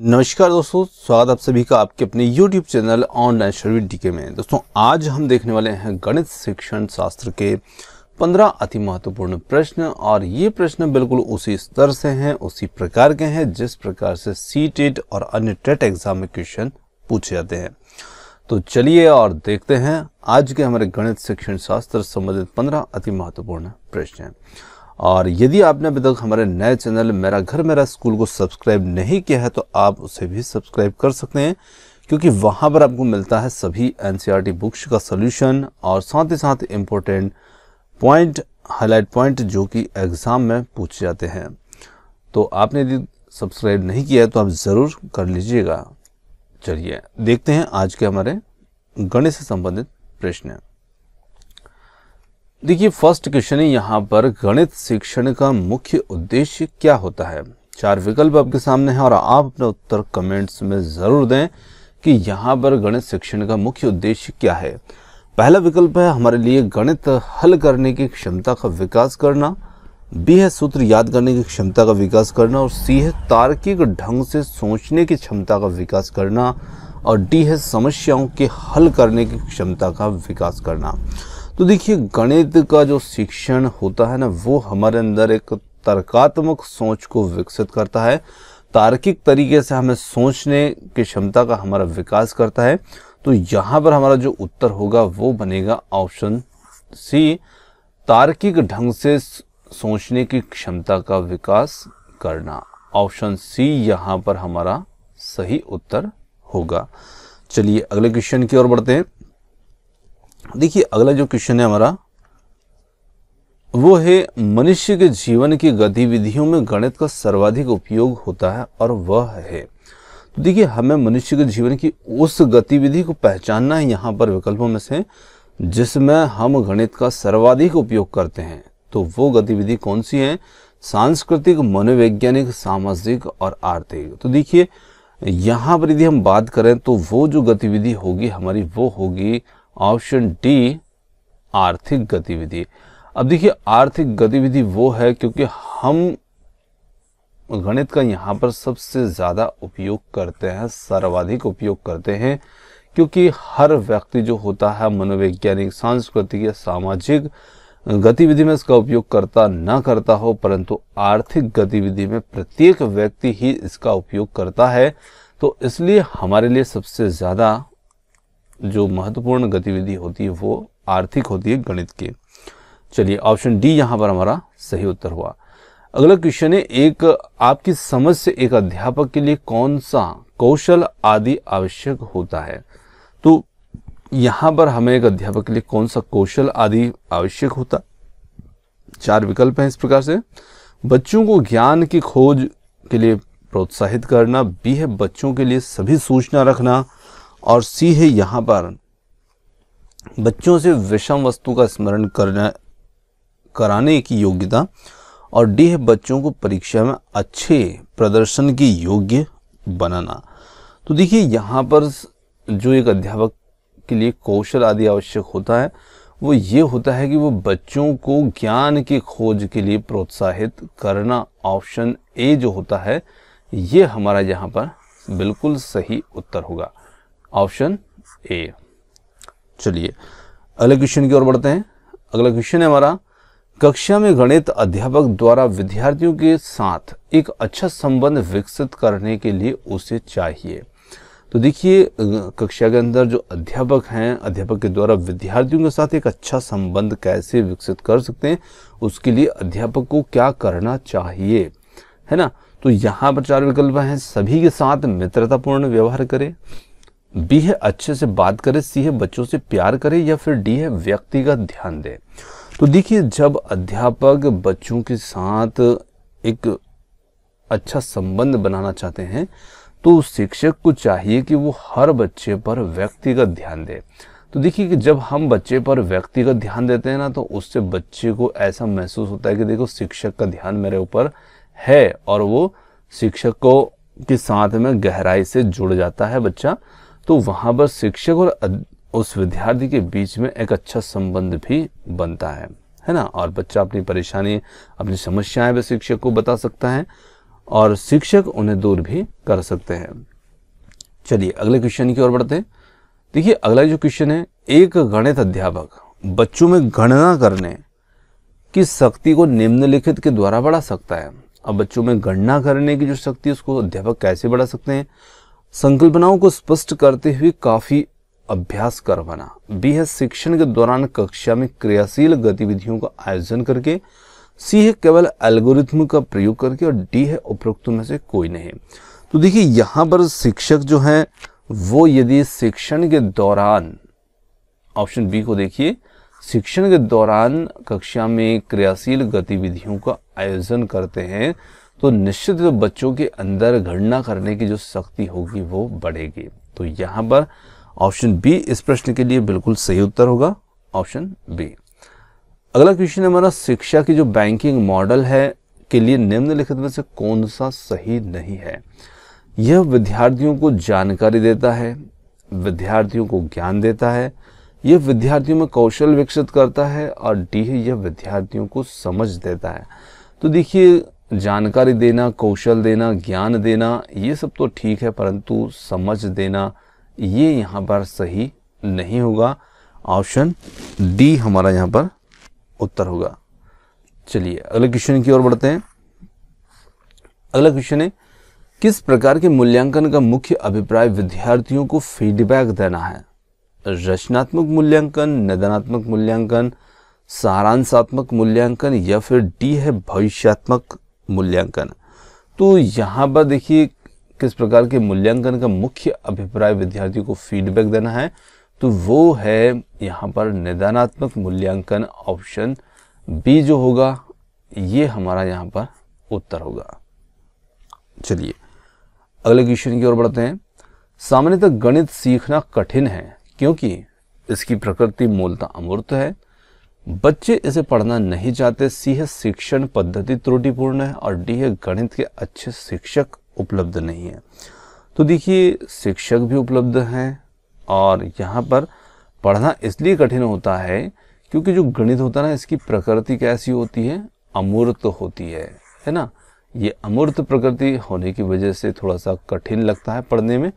नमस्कार दोस्तों स्वागत आप सभी का आपके अपने YouTube चैनल ऑनलाइन शर्वी डीके में दोस्तों आज हम देखने वाले हैं गणित शिक्षण शास्त्र के 15 अति महत्वपूर्ण प्रश्न और ये प्रश्न बिल्कुल उसी स्तर से हैं उसी प्रकार के हैं जिस प्रकार से सी टेट e और अन्य टेट एग्जाम e में क्वेश्चन पूछे जाते हैं तो चलिए और देखते हैं आज के हमारे गणित शिक्षण शास्त्र संबंधित पंद्रह अति महत्वपूर्ण प्रश्न और यदि आपने अभी तक हमारे नए चैनल मेरा घर मेरा स्कूल को सब्सक्राइब नहीं किया है तो आप उसे भी सब्सक्राइब कर सकते हैं क्योंकि वहाँ पर आपको मिलता है सभी एन बुक्स e का सोल्यूशन और साथ ही साथ इम्पोर्टेंट पॉइंट हाईलाइट पॉइंट जो कि एग्ज़ाम में पूछे जाते हैं तो आपने यदि सब्सक्राइब नहीं किया है तो आप ज़रूर कर लीजिएगा चलिए देखते हैं आज के हमारे गणित से संबंधित प्रश्न देखिए फर्स्ट क्वेश्चन है यहाँ पर गणित शिक्षण का मुख्य उद्देश्य क्या होता है चार विकल्प आपके सामने हैं और आप अपना उत्तर कमेंट्स में ज़रूर दें कि यहाँ पर गणित शिक्षण का मुख्य उद्देश्य क्या है पहला विकल्प है हमारे लिए गणित हल करने की क्षमता का विकास करना बी है सूत्र याद करने की क्षमता का विकास करना और सी है तार्किक ढंग से सोचने की क्षमता का विकास करना और डी है समस्याओं के हल करने की क्षमता का विकास करना तो देखिए गणित का जो शिक्षण होता है ना वो हमारे अंदर एक तर्कात्मक सोच को विकसित करता है तार्किक तरीके से हमें सोचने की क्षमता का हमारा विकास करता है तो यहाँ पर हमारा जो उत्तर होगा वो बनेगा ऑप्शन सी तार्किक ढंग से सोचने की क्षमता का विकास करना ऑप्शन सी यहाँ पर हमारा सही उत्तर होगा चलिए अगले क्वेश्चन की ओर बढ़ते हैं देखिए अगला जो क्वेश्चन है हमारा वो है मनुष्य के जीवन की गतिविधियों में गणित का सर्वाधिक उपयोग होता है और वह है तो देखिए हमें मनुष्य के जीवन की उस गतिविधि को पहचानना है यहाँ पर विकल्पों में से जिसमें हम गणित का सर्वाधिक उपयोग करते हैं तो वो गतिविधि कौन सी है सांस्कृतिक मनोवैज्ञानिक सामाजिक और आर्थिक तो देखिए यहाँ पर यदि हम बात करें तो वो जो गतिविधि होगी हमारी वो होगी ऑप्शन डी आर्थिक गतिविधि अब देखिए आर्थिक गतिविधि वो है क्योंकि हम गणित का यहाँ पर सबसे ज़्यादा उपयोग करते हैं सर्वाधिक उपयोग करते हैं क्योंकि हर व्यक्ति जो होता है मनोवैज्ञानिक सांस्कृतिक या सामाजिक गतिविधि में इसका उपयोग करता ना करता हो परंतु आर्थिक गतिविधि में प्रत्येक व्यक्ति ही इसका उपयोग करता है तो इसलिए हमारे लिए सबसे ज़्यादा जो महत्वपूर्ण गतिविधि होती है वो आर्थिक होती है गणित की चलिए ऑप्शन डी यहाँ पर हमारा सही उत्तर हुआ अगला क्वेश्चन है एक आपकी समझ से एक अध्यापक के लिए कौन सा कौशल आदि आवश्यक होता है तो यहाँ पर हमें एक अध्यापक के लिए कौन सा कौशल आदि आवश्यक होता चार विकल्प हैं इस प्रकार से बच्चों को ज्ञान की खोज के लिए प्रोत्साहित करना बी है बच्चों के लिए सभी सूचना रखना और सी है यहाँ पर बच्चों से विषम वस्तु का स्मरण करना कराने की योग्यता और डी है बच्चों को परीक्षा में अच्छे प्रदर्शन की योग्य बनाना तो देखिए यहाँ पर जो एक अध्यापक के लिए कौशल आदि आवश्यक होता है वो ये होता है कि वो बच्चों को ज्ञान की खोज के लिए प्रोत्साहित करना ऑप्शन ए जो होता है ये हमारा यहाँ पर बिल्कुल सही उत्तर होगा ऑप्शन ए चलिए अगले क्वेश्चन की ओर बढ़ते हैं अगला क्वेश्चन है हमारा कक्षा में गणित अध्यापक द्वारा विद्यार्थियों के साथ एक अच्छा संबंध विकसित करने के लिए उसे चाहिए तो देखिए कक्षा के अंदर जो अध्यापक हैं अध्यापक के द्वारा विद्यार्थियों के साथ एक अच्छा संबंध कैसे विकसित कर सकते हैं उसके लिए अध्यापक को क्या करना चाहिए है ना तो यहाँ पर चार विकल्प हैं सभी के साथ मित्रतापूर्ण व्यवहार करें बी है अच्छे से बात करे सी है बच्चों से प्यार करे या फिर डी है व्यक्तिगत ध्यान दे तो देखिए जब अध्यापक बच्चों के साथ एक अच्छा संबंध बनाना चाहते हैं तो शिक्षक को चाहिए कि वो हर बच्चे पर व्यक्तिगत ध्यान दे तो देखिए कि जब हम बच्चे पर व्यक्तिगत ध्यान देते हैं ना तो उससे बच्चे को ऐसा महसूस होता है कि देखो शिक्षक का ध्यान मेरे ऊपर है और वो शिक्षक को के साथ में गहराई से जुड़ जाता है बच्चा तो वहां पर शिक्षक और उस विद्यार्थी के बीच में एक अच्छा संबंध भी बनता है है ना और बच्चा अपनी परेशानी अपनी समस्याएं भी शिक्षक को बता सकता है और शिक्षक उन्हें दूर भी कर सकते हैं चलिए अगले क्वेश्चन की ओर बढ़ते हैं देखिए अगला जो क्वेश्चन है एक गणित अध्यापक बच्चों में गणना करने की शक्ति को निम्नलिखित के द्वारा बढ़ा सकता है अब बच्चों में गणना करने की जो शक्ति है उसको अध्यापक कैसे बढ़ा सकते हैं संकल्पनाओं को स्पष्ट करते हुए काफी अभ्यास करवाना बी है शिक्षण के दौरान कक्षा में क्रियाशील गतिविधियों का आयोजन करके सी है केवल एल्गोरिथम का प्रयोग करके और डी है उपरोक्त में से कोई नहीं तो देखिए यहाँ पर शिक्षक जो है वो यदि शिक्षण के दौरान ऑप्शन बी को देखिए शिक्षण के दौरान कक्षा में क्रियाशील गतिविधियों का आयोजन करते हैं तो निश्चित जो बच्चों के अंदर गणना करने की जो शक्ति होगी वो बढ़ेगी तो यहाँ पर ऑप्शन बी इस प्रश्न के लिए बिल्कुल सही उत्तर होगा ऑप्शन बी अगला क्वेश्चन हमारा शिक्षा की जो बैंकिंग मॉडल है के लिए निम्नलिखित में से कौन सा सही नहीं है यह विद्यार्थियों को जानकारी देता है विद्यार्थियों को ज्ञान देता है यह विद्यार्थियों में कौशल विकसित करता है और डी यह विद्यार्थियों को समझ देता है तो देखिए जानकारी देना कौशल देना ज्ञान देना ये सब तो ठीक है परंतु समझ देना ये यहाँ पर सही नहीं होगा ऑप्शन डी हमारा यहाँ पर उत्तर होगा चलिए अगले क्वेश्चन की ओर बढ़ते हैं अगला क्वेश्चन है किस प्रकार के मूल्यांकन का मुख्य अभिप्राय विद्यार्थियों को फीडबैक देना है रचनात्मक मूल्यांकन निदनात्मक मूल्यांकन सारांशात्मक मूल्यांकन या फिर डी है भविष्यात्मक मूल्यांकन तो यहाँ पर देखिए किस प्रकार के मूल्यांकन का मुख्य अभिप्राय विद्यार्थियों को फीडबैक देना है तो वो है यहाँ पर निदानात्मक मूल्यांकन ऑप्शन बी जो होगा ये हमारा यहाँ पर उत्तर होगा चलिए अगले क्वेश्चन की ओर बढ़ते हैं सामान्यतः गणित सीखना कठिन है क्योंकि इसकी प्रकृति मूलतः अमूर्त है बच्चे इसे पढ़ना नहीं चाहते सी है शिक्षण पद्धति त्रुटिपूर्ण है और डी है गणित के अच्छे शिक्षक उपलब्ध नहीं है तो देखिए शिक्षक भी उपलब्ध हैं और यहाँ पर पढ़ना इसलिए कठिन होता है क्योंकि जो गणित होता है ना इसकी प्रकृति कैसी होती है अमूर्त होती है है ना ये अमूर्त प्रकृति होने की वजह से थोड़ा सा कठिन लगता है पढ़ने में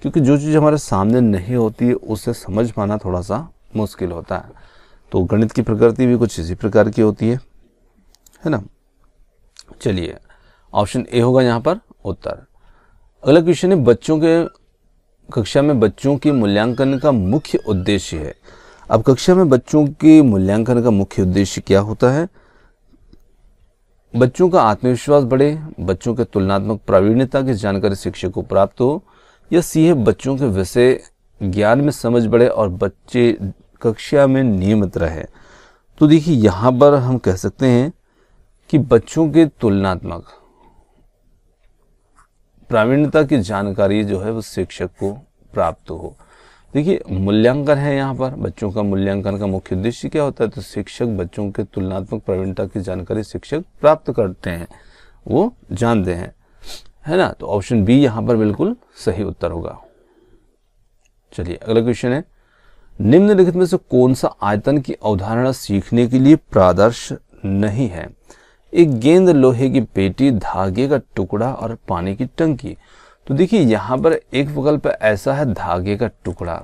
क्योंकि जो चीज़ हमारे सामने नहीं होती है उसे समझ पाना थोड़ा सा मुश्किल होता है तो गणित की प्रकृति भी कुछ इसी प्रकार की होती है है ना चलिए ऑप्शन ए होगा यहाँ पर उत्तर अगला क्वेश्चन है बच्चों के कक्षा में बच्चों के मूल्यांकन का मुख्य उद्देश्य है अब कक्षा में बच्चों के मूल्यांकन का मुख्य उद्देश्य क्या होता है बच्चों का आत्मविश्वास बढ़े बच्चों के तुलनात्मक प्रावीण्यता की जानकारी शिक्षक को प्राप्त हो या सीहे बच्चों के विषय ज्ञान में समझ बढ़े और बच्चे कक्षा में नियमित रहे तो देखिए यहाँ पर हम कह सकते हैं कि बच्चों के तुलनात्मक प्रावीण्यता की जानकारी जो है वो शिक्षक को प्राप्त हो देखिए मूल्यांकन है यहाँ पर बच्चों का मूल्यांकन का मुख्य उद्देश्य क्या होता है तो शिक्षक बच्चों के तुलनात्मक प्रवीणता की जानकारी शिक्षक प्राप्त करते हैं वो जानते हैं है ना तो ऑप्शन बी यहाँ पर बिल्कुल सही उत्तर होगा चलिए अगला क्वेश्चन है निम्नलिखित में से कौन सा आयतन की अवधारणा सीखने के लिए प्रादर्श नहीं है एक गेंद लोहे की पेटी धागे का टुकड़ा और पानी की टंकी तो देखिए यहाँ पर एक विकल्प ऐसा है धागे का टुकड़ा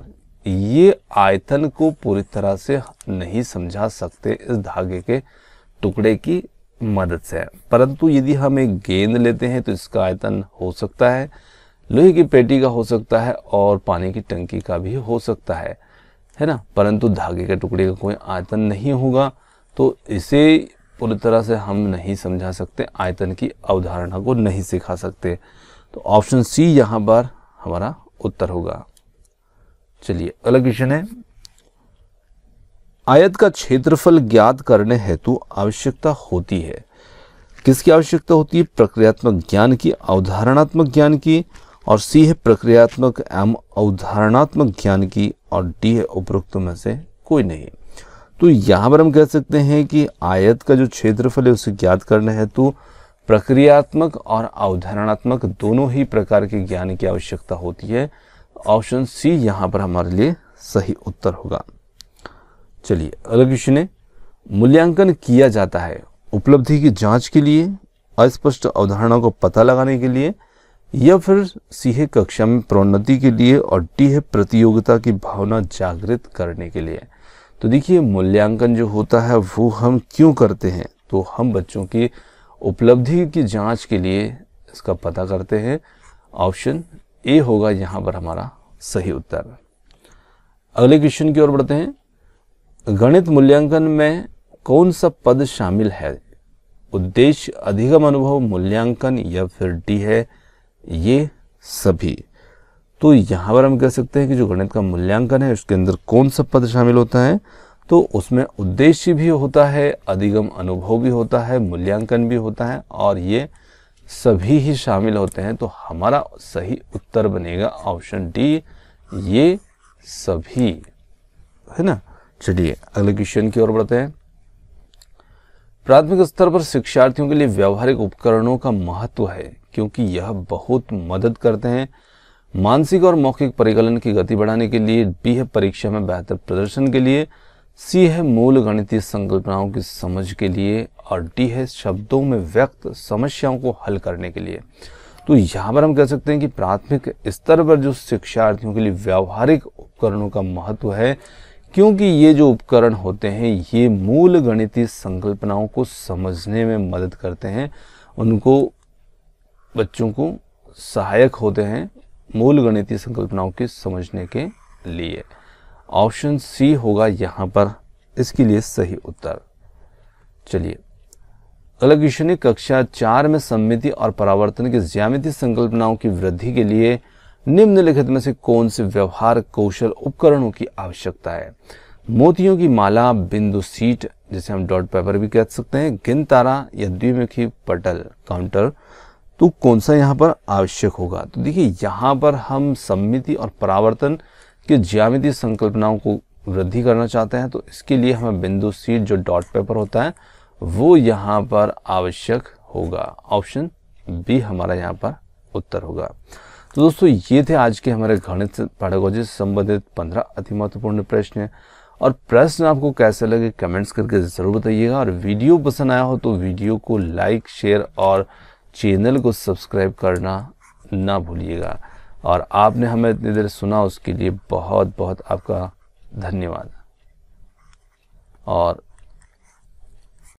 ये आयतन को पूरी तरह से नहीं समझा सकते इस धागे के टुकड़े की मदद से परंतु यदि हम एक गेंद लेते हैं तो इसका आयतन हो सकता है लोहे की पेटी का हो सकता है और पानी की टंकी का भी हो सकता है है ना परंतु धागे के टुकड़े का कोई आयतन नहीं होगा तो इसे पूरी तरह से हम नहीं समझा सकते आयतन की अवधारणा को नहीं सिखा सकते तो ऑप्शन सी यहाँ पर हमारा उत्तर होगा चलिए अगला क्वेश्चन है आयत का क्षेत्रफल ज्ञात करने हेतु आवश्यकता होती है किसकी आवश्यकता होती है प्रक्रियात्मक ज्ञान की अवधारणात्मक ज्ञान की और सी है प्रक्रियात्मक एवं अवधारणात्मक ज्ञान की और डी है उपरोक्त में से कोई नहीं तो यहाँ पर हम कह सकते हैं कि आयत का जो क्षेत्रफल है उसे ज्ञात है तो प्रक्रियात्मक और अवधारणात्मक दोनों ही प्रकार के ज्ञान की आवश्यकता होती है ऑप्शन सी यहाँ पर हमारे लिए सही उत्तर होगा चलिए अगला क्वेश्चन है मूल्यांकन किया जाता है उपलब्धि की जांच के लिए अस्पष्ट अवधारणा को पता लगाने के लिए या फिर सी है कक्षा में प्रोन्नति के लिए और डी है प्रतियोगिता की भावना जागृत करने के लिए तो देखिए मूल्यांकन जो होता है वो हम क्यों करते हैं तो हम बच्चों की उपलब्धि की जांच के लिए इसका पता करते हैं ऑप्शन ए होगा यहाँ पर हमारा सही उत्तर अगले क्वेश्चन की ओर बढ़ते हैं गणित मूल्यांकन में कौन सा पद शामिल है उद्देश्य अधिगम अनुभव मूल्यांकन या फिर डी है ये सभी तो यहाँ पर हम कह सकते हैं कि जो गणित का मूल्यांकन है उसके अंदर कौन सा पद शामिल होता है तो उसमें उद्देश्य भी होता है अधिगम अनुभव भी होता है मूल्यांकन भी होता है और ये सभी ही शामिल होते हैं तो हमारा सही उत्तर बनेगा ऑप्शन डी ये सभी है ना चलिए अगले क्वेश्चन की ओर बढ़ते हैं प्राथमिक स्तर पर शिक्षार्थियों के लिए व्यवहारिक उपकरणों का महत्व है क्योंकि यह बहुत मदद करते हैं मानसिक और मौखिक परिकलन की गति बढ़ाने के लिए बी है परीक्षा में बेहतर प्रदर्शन के लिए सी है मूल गणितीय संकल्पनाओं की समझ के लिए और डी है शब्दों में व्यक्त समस्याओं को हल करने के लिए तो यहाँ पर हम कह सकते हैं कि प्राथमिक स्तर पर जो शिक्षार्थियों के लिए व्यावहारिक उपकरणों का महत्व है क्योंकि ये जो उपकरण होते हैं ये मूल गणितीय संकल्पनाओं को समझने में मदद करते हैं उनको बच्चों को सहायक होते हैं मूल गणितीय संकल्पनाओं के समझने के लिए ऑप्शन सी होगा यहाँ पर इसके लिए सही उत्तर चलिए अगला क्वेश्चन है कक्षा चार में सम्मिति और परावर्तन के ज्यामिति संकल्पनाओं की वृद्धि के लिए निम्नलिखित में से कौन से व्यवहार कौशल उपकरणों की आवश्यकता है मोतियों की माला बिंदु सीट जिसे हम डॉट पेपर भी कह सकते हैं गिन तारा या द्विमुखी पटल काउंटर तो कौन सा यहाँ पर आवश्यक होगा तो देखिए यहाँ पर हम सम्मिति और परावर्तन के ज्यामिति संकल्पनाओं को वृद्धि करना चाहते हैं तो इसके लिए हमें बिंदु सीट जो डॉट पेपर होता है वो यहाँ पर आवश्यक होगा ऑप्शन बी हमारा यहाँ पर उत्तर होगा तो दोस्तों ये थे आज के हमारे गणित पैडागोजी से संबंधित पंद्रह अति महत्वपूर्ण प्रश्न और प्रश्न आपको कैसे लगे कमेंट्स करके ज़रूर बताइएगा और वीडियो पसंद आया हो तो वीडियो को लाइक शेयर और चैनल को सब्सक्राइब करना ना भूलिएगा और आपने हमें इतनी देर सुना उसके लिए बहुत बहुत आपका धन्यवाद और